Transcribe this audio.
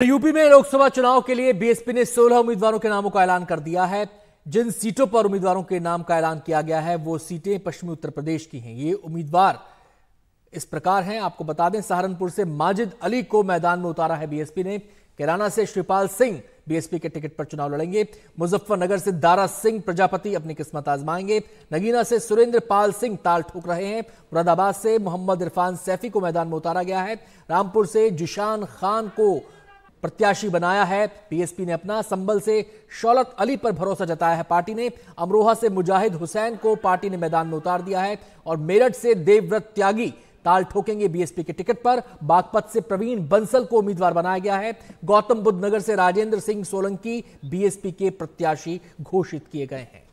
तो यूपी में लोकसभा चुनाव के लिए बीएसपी ने 16 उम्मीदवारों के नामों का ऐलान कर दिया है जिन सीटों पर उम्मीदवारों के नाम का ऐलान किया गया है वो सीटें पश्चिमी उत्तर प्रदेश की हैं ये उम्मीदवार इस प्रकार हैं आपको बता दें सहारनपुर से माजिद अली को मैदान में उतारा है बीएसपी ने केराना से श्रीपाल सिंह बीएसपी के टिकट पर चुनाव लड़ेंगे मुजफ्फरनगर से दारा सिंह प्रजापति अपनी किस्मत आजमाएंगे नगीना से सुरेंद्र पाल सिंह ताल ठोक रहे हैं मुरादाबाद से मोहम्मद इरफान सैफी को मैदान में उतारा गया है रामपुर से जिशान खान को प्रत्याशी बनाया है पीएसपी ने अपना संबल से शौलत अली पर भरोसा जताया है पार्टी ने अमरोहा से मुजाहिद हुसैन को पार्टी ने मैदान में उतार दिया है और मेरठ से देवव्रत त्यागी ताल ठोकेंगे बीएसपी के टिकट पर बागपत से प्रवीण बंसल को उम्मीदवार बनाया गया है गौतम बुद्ध नगर से राजेंद्र सिंह सोलंकी बीएसपी के प्रत्याशी घोषित किए गए हैं